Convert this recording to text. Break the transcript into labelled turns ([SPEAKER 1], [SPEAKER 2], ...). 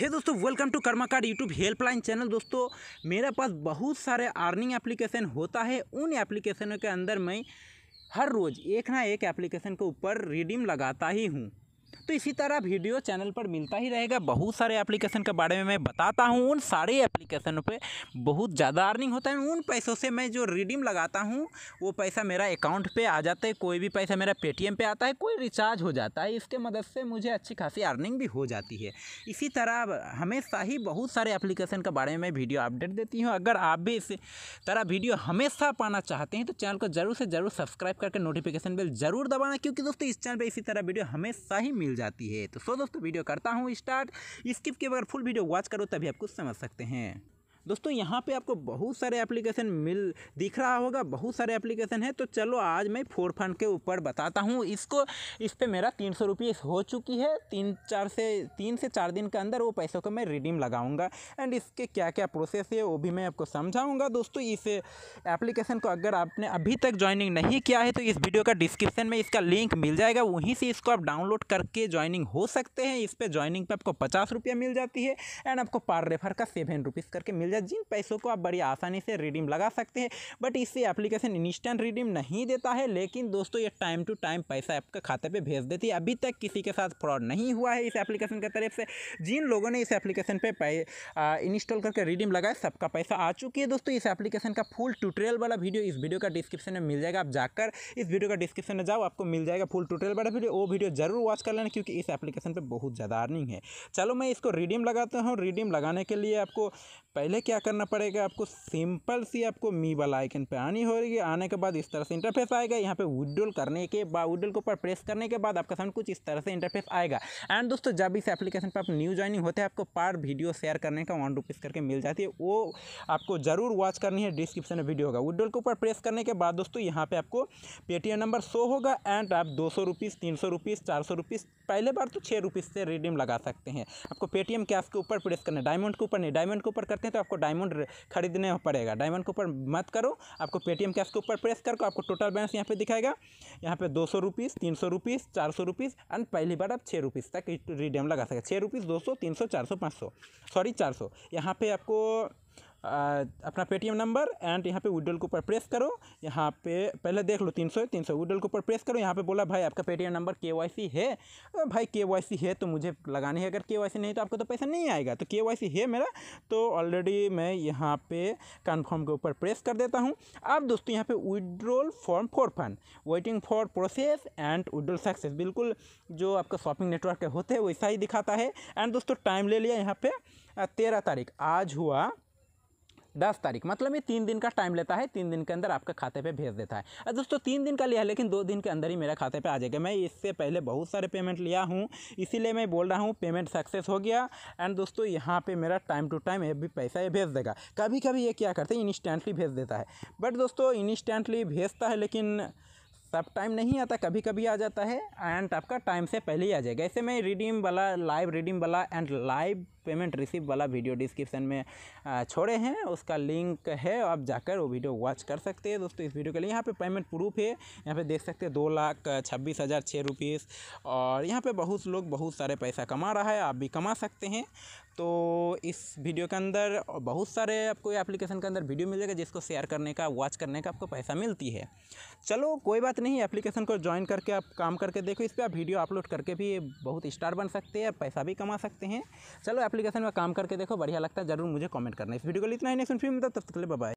[SPEAKER 1] हे दोस्तों welcome to karma card YouTube helpline channel दोस्तों मेरे पास बहुत सारे अर्निंग एप्लीकेशन होता है उन एप्लीकेशनों के अंदर मैं हर रोज़ एक ना एक एप्लीकेशन के ऊपर रिडीम लगाता ही हूँ तो इसी तरह वीडियो चैनल पर मिलता ही रहेगा बहुत सारे एप्लीकेशन के बारे में मैं बताता हूँ उन सारे एप्लीकेशन पे बहुत ज़्यादा अर्निंग होता है उन पैसों से मैं जो रिडीम लगाता हूँ वो पैसा मेरा अकाउंट पे आ जाता है कोई भी पैसा मेरा पेटीएम पे आता है कोई रिचार्ज हो जाता है इसके मदद से मुझे अच्छी खासी अर्निंग भी हो जाती है इसी तरह हमेशा ही बहुत सारे एप्लीकेशन के बारे में वीडियो अपडेट देती हूँ अगर आप भी इस तरह वीडियो हमेशा पाना चाहते हैं तो चैनल को ज़रूर से ज़रूर सब्सक्राइब करके नोटिफिकेशन बिल ज़रूर दबाना क्योंकि दोस्तों इस चैनल पर इसी तरह वीडियो हमेशा ही मिल जाती है तो सो दोस्तों वीडियो करता हूँ स्टार्ट स्किप के अगर फुल वीडियो वॉच करो तभी आप कुछ समझ सकते हैं दोस्तों यहाँ पे आपको बहुत सारे एप्लीकेशन मिल दिख रहा होगा बहुत सारे एप्लीकेशन है तो चलो आज मैं फोर फंड के ऊपर बताता हूँ इसको इस पर मेरा तीन सौ रुपये हो चुकी है तीन चार से तीन से चार दिन के अंदर वो पैसों को मैं रिडीम लगाऊंगा एंड इसके क्या क्या प्रोसेस है वो भी मैं आपको समझाऊँगा दोस्तों इस एप्लीकेशन को अगर आपने अभी तक ज्वाइनिंग नहीं किया है तो इस वीडियो का डिस्क्रिप्शन में इसका लिंक मिल जाएगा वहीं से इसको आप डाउनलोड करके ज्वाइनिंग हो सकते हैं इस पर ज्वाइनिंग पर आपको पचास रुपया मिल जाती है एंड आपको पार रेफर का सेवन रुपीज़ करके मिल वजह जिन पैसों को आप बड़ी आसानी से रिडीम लगा सकते हैं बट इससे एप्लीकेशन इंस्टेंट रिडीम नहीं देता है लेकिन दोस्तों ये टाइम टू टाइम पैसा आपके खाते पर भेज देती है अभी तक किसी के साथ फ्रॉड नहीं हुआ है इस एप्लीकेशन की तरफ से जिन लोगों ने इस एप्लीकेशन पर इंस्टॉल करके रिडीम लगाया सबका पैसा आ चुकी है दोस्तों इस एप्लीकेशन का फुल ट्यूटोरियल वाला वीडियो इस वीडियो का डिस्क्रिप्शन में मिल जाएगा आप जाकर इस वीडियो का डिस्क्रिप्शन में जाओ आपको मिल जाएगा फुल ट्यूटोरियल वाला वीडियो वो वीडियो जरूर वॉच कर लेना क्योंकि इस एप्लीकेशन पर बहुत ज़्यादा अर्निंग है चलो मैं इसको रिडीम लगाता हूँ रिडीम लगाने के लिए आपको पहले क्या करना पड़ेगा आपको सिंपल सी आपको मी वाला आइकन पे आनी होगी आने के बाद इस तरह से इंटरफेस आएगा यहाँ पे विड्रोल करने के बाद विड्रोल के ऊपर प्रेस करने के बाद आपका सामने कुछ इस तरह से इंटरफेस आएगा एंड दोस्तों जब इस एप्लीकेशन पर आप न्यू ज्वाइनिंग होते हैं आपको पार वीडियो शेयर करने का वन रुपीज़ करके मिल जाती है वो आपको ज़रूर वॉच करनी है डिस्क्रिप्शन में वीडियो होगा विड्रोल के ऊपर प्रेस करने के बाद दोस्तों यहाँ पर आपको पेटीएम नंबर शो होगा एंड आप दो सौ रुपीज़ तीन सौ रुपीज़ चार सौ रुपीज़ पहले बार तो छः रुपीज़ से रिडीम लगा सकते हैं आपको पेटीएम कैश के ऊपर प्रेस करना डायमंड के ऊपर नहीं डायमंड के ऊपर करते हैं तो आपको आपको डायमंड खरीदने पड़ेगा डायमंड के ऊपर मत करो आपको पेटीएम कैश के ऊपर प्रेस करके आपको टोटल बैलेंस यहाँ पे दिखाएगा यहाँ पे दो सौ रुपीज़ तीन सौ रुपीज़ चार सौ रुपीज़ एंड पहली बार आप छः रुपीज़ तक रिडीम लगा सकते छः रुपीज़ दो सौ तीन सौ चार सौ पाँच सौ सॉरी चार सौ यहाँ पर आपको अपना पेटीएम नंबर एंड यहाँ पे विड्रल के ऊपर प्रेस करो यहाँ पे पहले देख लो तीन सौ तीन सौ वुडल के ऊपर प्रेस करो यहाँ पे बोला भाई आपका Paytm number K Y C है भाई के वाई सी है तो मुझे लगाने है अगर के वाई सी नहीं तो आपको तो पैसा नहीं आएगा तो के वाई सी है मेरा तो ऑलरेडी मैं यहाँ पे कन्फर्म के ऊपर प्रेस कर देता हूँ अब दोस्तों यहाँ पे withdrawal form for fun waiting for process and withdrawal success बिल्कुल जो आपका शॉपिंग नेटवर्क होते हैं वैसा ही दिखाता है एंड दोस्तों टाइम ले लिया यहाँ पे तेरह तारीख आज हुआ दस तारीख मतलब ये तीन दिन का टाइम लेता है तीन दिन के अंदर आपके खाते पे भेज देता है दोस्तों तीन दिन का लिया है लेकिन दो दिन के अंदर ही मेरा खाते पे आ जाएगा मैं इससे पहले बहुत सारे पेमेंट लिया हूँ इसीलिए मैं बोल रहा हूँ पेमेंट सक्सेस हो गया एंड दोस्तों यहाँ पर मेरा टाइम टू टाइम ये भी पैसा ये भेज देगा कभी कभी ये क्या करते हैं इंस्टेंटली भेज देता है बट दोस्तों इंस्टेंटली भेजता है लेकिन सब टाइम नहीं आता कभी कभी आ जाता है एंड आपका टाइम से पहले ही आ जाएगा ऐसे मैं रिडीम वाला लाइव रिडीम वाला एंड लाइव पेमेंट रिसीव वाला वीडियो डिस्क्रिप्शन में छोड़े हैं उसका लिंक है आप जाकर वो वीडियो वॉच कर सकते हैं दोस्तों इस वीडियो के लिए यहाँ पे पेमेंट प्रूफ है यहाँ पे देख सकते हैं दो लाख छब्बीस हज़ार छः रुपीज़ और यहाँ पे बहुत लोग बहुत सारे पैसा कमा रहा है आप भी कमा सकते हैं तो इस वीडियो के अंदर बहुत सारे आपको एप्लीकेशन के अंदर वीडियो मिल जाएगा जिसको शेयर करने का वॉच करने का आपको पैसा मिलती है चलो कोई बात नहीं एप्लीकेशन को ज्वाइन करके आप काम करके देखो इस पर आप वीडियो अपलोड करके भी बहुत स्टार बन सकते हैं पैसा भी कमा सकते हैं चलो एप्लीकेशन में काम करके देखो बढ़िया लगता है जरूर मुझे कमेंट करना इस वीडियो को इतना ही नेक्स्ट फिल्म तब तक के लिए बाय